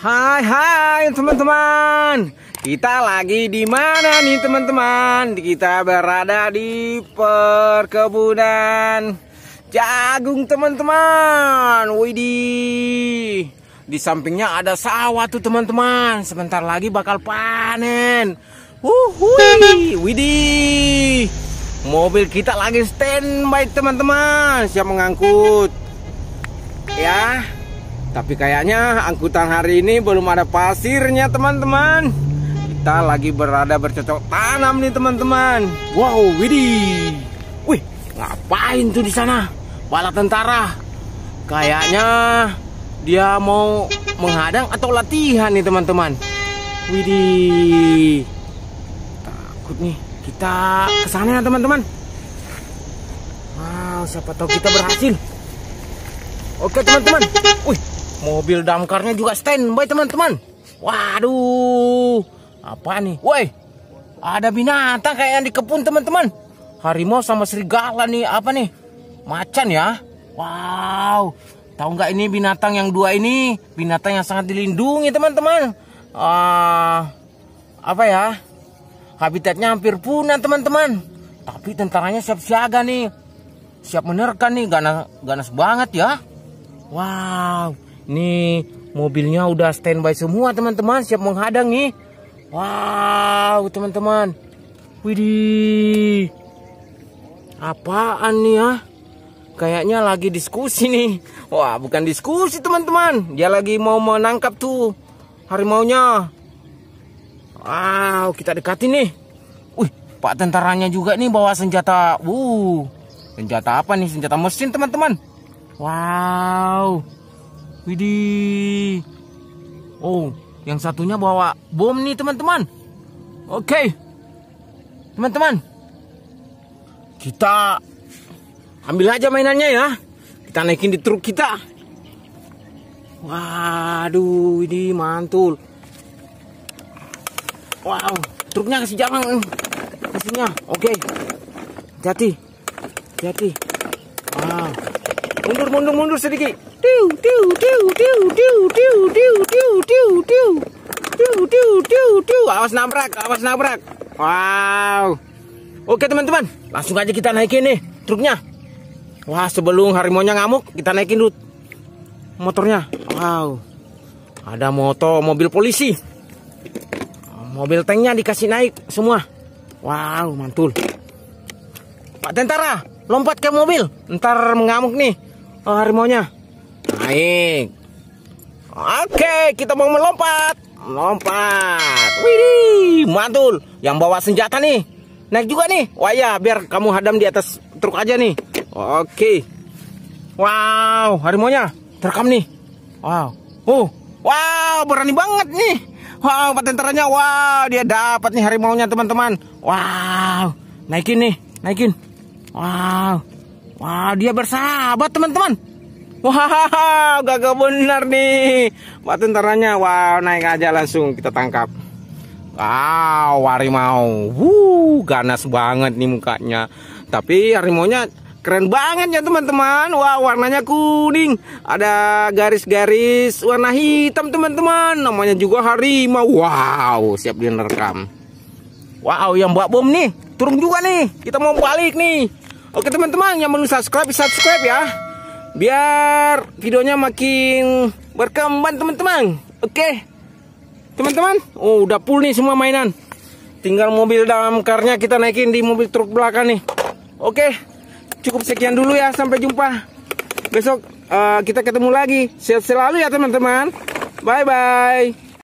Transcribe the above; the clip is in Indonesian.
Hai hai teman-teman Kita lagi di mana nih teman-teman Kita berada di perkebunan jagung teman-teman Widih Di sampingnya ada sawah tuh teman-teman Sebentar lagi bakal panen Wuhui Widih Mobil kita lagi standby teman-teman Siap mengangkut Ya tapi kayaknya angkutan hari ini belum ada pasirnya teman-teman Kita lagi berada bercocok tanam nih teman-teman Wow widih Wih ngapain tuh di sana Bala tentara Kayaknya dia mau menghadang atau latihan nih teman-teman Widih Takut nih Kita kesana ya teman-teman Wow siapa tahu kita berhasil Oke teman-teman Wih Mobil damkarnya juga by teman-teman. Waduh. Apa nih? Woi. Ada binatang kayak yang kebun teman-teman. Harimau sama serigala nih. Apa nih? Macan ya. Wow. Tahu nggak ini binatang yang dua ini? Binatang yang sangat dilindungi teman-teman. Uh, apa ya? Habitatnya hampir punah teman-teman. Tapi tentaranya siap siaga nih. Siap menerkan nih. Ganas, ganas banget ya. Wow. Nih, mobilnya udah standby semua teman-teman, siap menghadang nih. Wow, teman-teman. Widih. Apaan nih ya? Kayaknya lagi diskusi nih. Wah, bukan diskusi teman-teman. Dia lagi mau menangkap tuh harimau nya. Wow, kita dekati nih. Wih, pak tentaranya juga nih bawa senjata. Wuh, senjata apa nih? Senjata mesin teman-teman. Wow. Widih. Oh, yang satunya bawa bom nih teman-teman. Oke. Okay. Teman-teman. Kita ambil aja mainannya ya. Kita naikin di truk kita. Waduh, ini mantul. Wow, truknya kasih jalan. Kasihnya. Oke. Okay. jati. Jati. Wow. Mundur, mundur, mundur sedikit. Tiu, Awas nabrak, awas nabrak. Wow. Oke teman-teman, langsung aja kita naikin nih truknya. Wah, sebelum harimonya ngamuk, kita naikin dulu motornya. Wow. Ada motor mobil polisi. Mobil tanknya dikasih naik semua. Wow, mantul. Pak Tentara, lompat ke mobil. Ntar mengamuk nih oh, harimaunya naik Oke, kita mau melompat. Melompat. Widih, mantul. Yang bawa senjata nih. Naik juga nih. Wah ya, biar kamu hadam di atas truk aja nih. Oke. Wow, harimonya terekam nih. Wow. Oh, wow, berani banget nih. Wow, patenternya. Wow, dia dapat nih harimau-nya, teman-teman. Wow. Naikin nih, naikin. Wow. Wow, dia bersahabat, teman-teman. Wah gagal benar nih. Batu tentaranya, wow, naik aja langsung kita tangkap. Wow, harimau. Wuh, ganas banget nih mukanya. Tapi harimaunya keren banget ya teman-teman Wow warnanya kuning Ada garis-garis warna hitam teman-teman Namanya juga harimau Wow siap direkam Wow yang buat bom nih Turun juga nih Kita mau balik nih Oke teman-teman yang belum subscribe subscribe ya biar videonya makin berkembang teman-teman oke teman-teman oh udah full nih semua mainan tinggal mobil dalam damkarnya kita naikin di mobil truk belakang nih oke cukup sekian dulu ya sampai jumpa besok uh, kita ketemu lagi sehat selalu ya teman-teman bye bye